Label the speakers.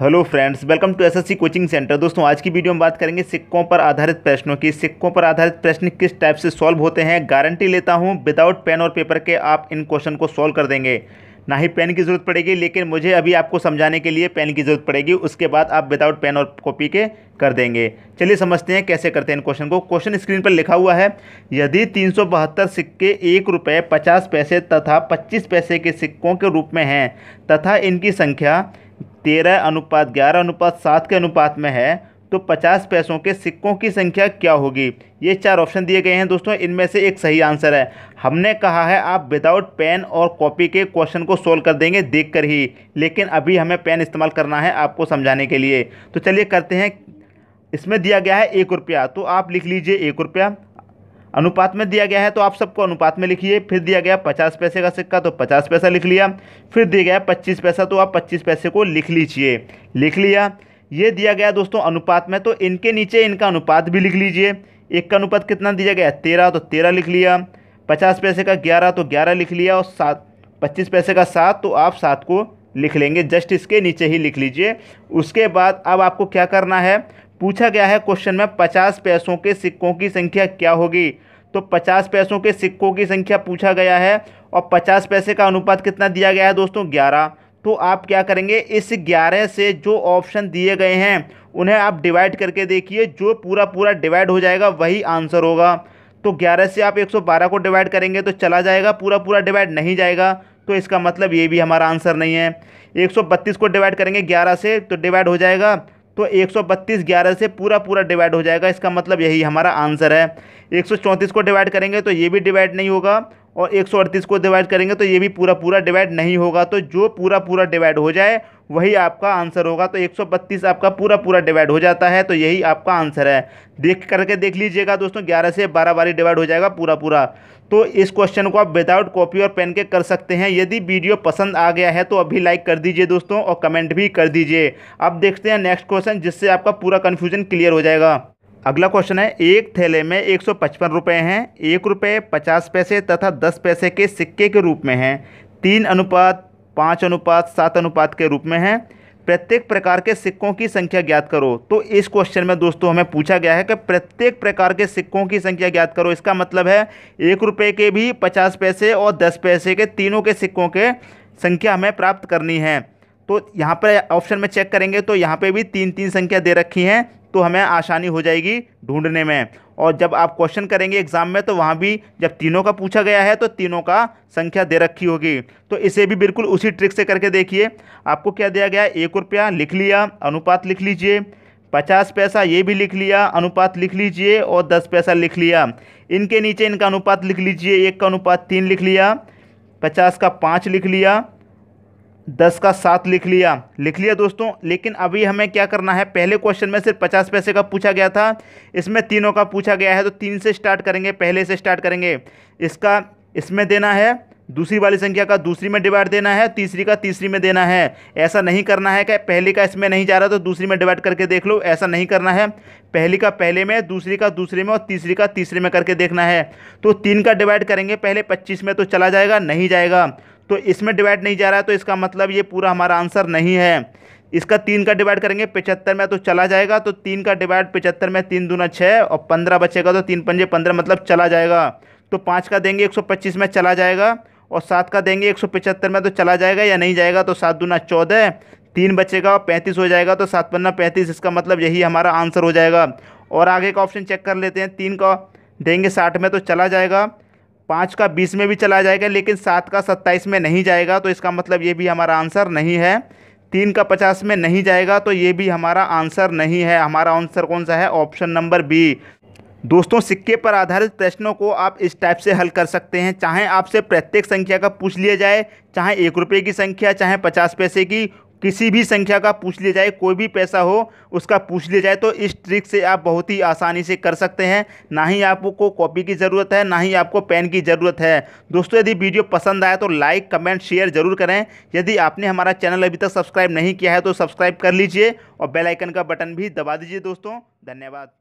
Speaker 1: hello friends welcome to SSC coaching centre दोस्तों आज की वीडियो में बात करेंगे सिक्कों पर आधारित प्रश्नों की सिक्कों पर आधारित प्रश्न किस टाइप से सॉल्व होते हैं गारंटी लेता हूं विदाउट पेन और पेपर के आप इन क्वेश्चन को सॉल्व कर देंगे ना ही पेन की ज़रूरत पड़ेगी लेकिन मुझे अभी आपको समझाने के लिए पेन की ज़रूरत पड़ेगी उसके बाद आप विदाउट पेन और कॉपी के कर देंगे चलिए समझते हैं कैसे करते हैं इन क्वेश्चन को क्वेश्चन स्क्रीन पर लिखा हुआ है यदि तीन सिक्के एक रुपये पचास पैसे तथा पच्चीस पैसे के सिक्कों के रूप में हैं तथा इनकी संख्या तेरह अनुपात ग्यारह अनुपात सात के अनुपात में है तो पचास पैसों के सिक्कों की संख्या क्या होगी ये चार ऑप्शन दिए गए हैं दोस्तों इनमें से एक सही आंसर है हमने कहा है आप विदाउट पेन और कॉपी के क्वेश्चन को सोल्व कर देंगे देखकर ही लेकिन अभी हमें पेन इस्तेमाल करना है आपको समझाने के लिए तो चलिए करते हैं इसमें दिया गया है एक रुपया तो आप लिख लीजिए एक रुपया अनुपात में दिया गया है तो आप सबको अनुपात में लिखिए फिर दिया गया पचास पैसे का सिक्का तो पचास पैसा लिख लिया फिर दिया गया पच्चीस पैसा तो आप पच्चीस पैसे को लिख लीजिए लिख लिया ये दिया गया दोस्तों अनुपात में तो इनके नीचे इनका अनुपात भी लिख लीजिए एक का अनुपात कितना दिया गया तेरह तो तेरह लिख लिया पचास पैसे का ग्यारह तो ग्यारह लिख लिया और सात पच्चीस पैसे का सात तो आप सात को लिख लेंगे जस्ट इसके नीचे ही लिख लीजिए उसके बाद अब आपको क्या करना है पूछा गया है क्वेश्चन में पचास पैसों के सिक्कों की संख्या क्या होगी तो पचास पैसों के सिक्कों की संख्या पूछा गया है और पचास पैसे का अनुपात कितना दिया गया है दोस्तों ग्यारह तो आप क्या करेंगे इस ग्यारह से जो ऑप्शन दिए गए हैं उन्हें आप डिवाइड करके देखिए जो पूरा पूरा डिवाइड हो जाएगा वही आंसर होगा तो ग्यारह से आप एक सौ बारह को डिवाइड करेंगे तो चला जाएगा पूरा पूरा डिवाइड नहीं जाएगा तो इसका मतलब ये भी हमारा आंसर नहीं है एक सौ बत्तीस को डिवाइड करेंगे ग्यारह से तो डिवाइड हो जाएगा तो एक सौ बत्तीस ग्यारह से पूरा पूरा डिवाइड हो जाएगा इसका मतलब यही हमारा आंसर है एक सौ चौंतीस को डिवाइड करेंगे तो ये भी डिवाइड नहीं होगा और एक को डिवाइड करेंगे तो ये भी पूरा पूरा डिवाइड नहीं होगा तो जो पूरा पूरा डिवाइड हो जाए वही आपका आंसर होगा तो 132 आपका पूरा पूरा डिवाइड हो जाता है तो यही आपका आंसर है देख करके देख लीजिएगा दोस्तों 11 से 12 बारी डिवाइड हो जाएगा पूरा पूरा तो इस क्वेश्चन को आप विदाउट कॉपी और पेन के कर सकते हैं यदि वीडियो पसंद आ गया है तो अभी लाइक कर दीजिए दोस्तों और कमेंट भी कर दीजिए अब देखते हैं नेक्स्ट क्वेश्चन जिससे आपका पूरा कन्फ्यूजन क्लियर हो जाएगा अगला क्वेश्चन है एक थैले में एक सौ पचपन रुपये हैं एक रुपये पचास पैसे तथा दस पैसे के सिक्के के रूप में हैं तीन अनुपात पाँच अनुपात सात अनुपात के रूप में हैं प्रत्येक प्रकार के सिक्कों की संख्या ज्ञात करो तो इस क्वेश्चन में दोस्तों हमें पूछा गया है कि प्रत्येक प्रकार के सिक्कों की संख्या ज्ञात करो इसका मतलब है एक रुपये के भी पचास पैसे और दस पैसे के तीनों के सिक्कों के संख्या हमें प्राप्त करनी है तो यहाँ पर ऑप्शन में चेक करेंगे तो यहाँ पे भी तीन तीन संख्या दे रखी हैं तो हमें आसानी हो जाएगी ढूंढने में और जब आप क्वेश्चन करेंगे एग्ज़ाम में तो वहाँ भी जब तीनों का पूछा गया है तो तीनों का संख्या दे रखी होगी तो इसे भी बिल्कुल उसी ट्रिक से करके देखिए आपको क्या दिया गया एक रुपया लिख लिया अनुपात लिख लीजिए पचास पैसा ये भी लिख लिया अनुपात लिख लीजिए और दस पैसा लिख लिया इनके नीचे इनका अनुपात लिख लीजिए एक का अनुपात तीन लिख लिया पचास का पाँच लिख लिया दस का सात लिख लिया लिख लिया दोस्तों लेकिन अभी हमें क्या करना है पहले क्वेश्चन में सिर्फ पचास पैसे का पूछा गया था इसमें तीनों का पूछा गया है तो तीन से स्टार्ट करेंगे पहले से स्टार्ट करेंगे इसका इसमें देना है दूसरी वाली संख्या का दूसरी में डिवाइड देना है तीसरी का तीसरी में देना है ऐसा नहीं करना है क्या पहली का इसमें नहीं जा रहा तो दूसरी में डिवाइड करके देख लो ऐसा नहीं करना है पहली का पहले में दूसरी का दूसरे में और तीसरी का तीसरे में करके देखना है तो तीन का डिवाइड करेंगे पहले पच्चीस में तो चला जाएगा नहीं जाएगा तो इसमें डिवाइड नहीं जा रहा है तो इसका मतलब ये पूरा हमारा आंसर नहीं है इसका तीन का डिवाइड करेंगे पचहत्तर में तो चला जाएगा तो तीन का डिवाइड पचहत्तर में तीन दूना छः और पंद्रह बचेगा तो तीन पंजे पंद्रह मतलब चला जाएगा तो पाँच का देंगे एक सौ पच्चीस में चला जाएगा और सात का देंगे एक सौ पचहत्तर में तो चला जाएगा या नहीं जाएगा तो सात दूना चौदह तीन बचेगा और पैंतीस हो जाएगा तो सात पन्ना पैंतीस इसका मतलब यही हमारा आंसर हो जाएगा और आगे का ऑप्शन चेक कर लेते हैं तीन का देंगे साठ में तो चला जाएगा पाँच का बीस में भी चला जाएगा लेकिन सात का सत्ताईस में नहीं जाएगा तो इसका मतलब ये भी हमारा आंसर नहीं है तीन का पचास में नहीं जाएगा तो ये भी हमारा आंसर नहीं है हमारा आंसर कौन सा है ऑप्शन नंबर बी दोस्तों सिक्के पर आधारित प्रश्नों को आप इस टाइप से हल कर सकते हैं चाहे आपसे प्रत्येक संख्या का पूछ लिया जाए चाहे एक रुपये की संख्या चाहे पचास पैसे की किसी भी संख्या का पूछ लिया जाए कोई भी पैसा हो उसका पूछ लिया जाए तो इस ट्रिक से आप बहुत ही आसानी से कर सकते हैं ना ही आपको कॉपी की ज़रूरत है ना ही आपको पेन की ज़रूरत है दोस्तों यदि वीडियो पसंद आया तो लाइक कमेंट शेयर ज़रूर करें यदि आपने हमारा चैनल अभी तक सब्सक्राइब नहीं किया है तो सब्सक्राइब कर लीजिए और बेलाइकन का बटन भी दबा दीजिए दोस्तों धन्यवाद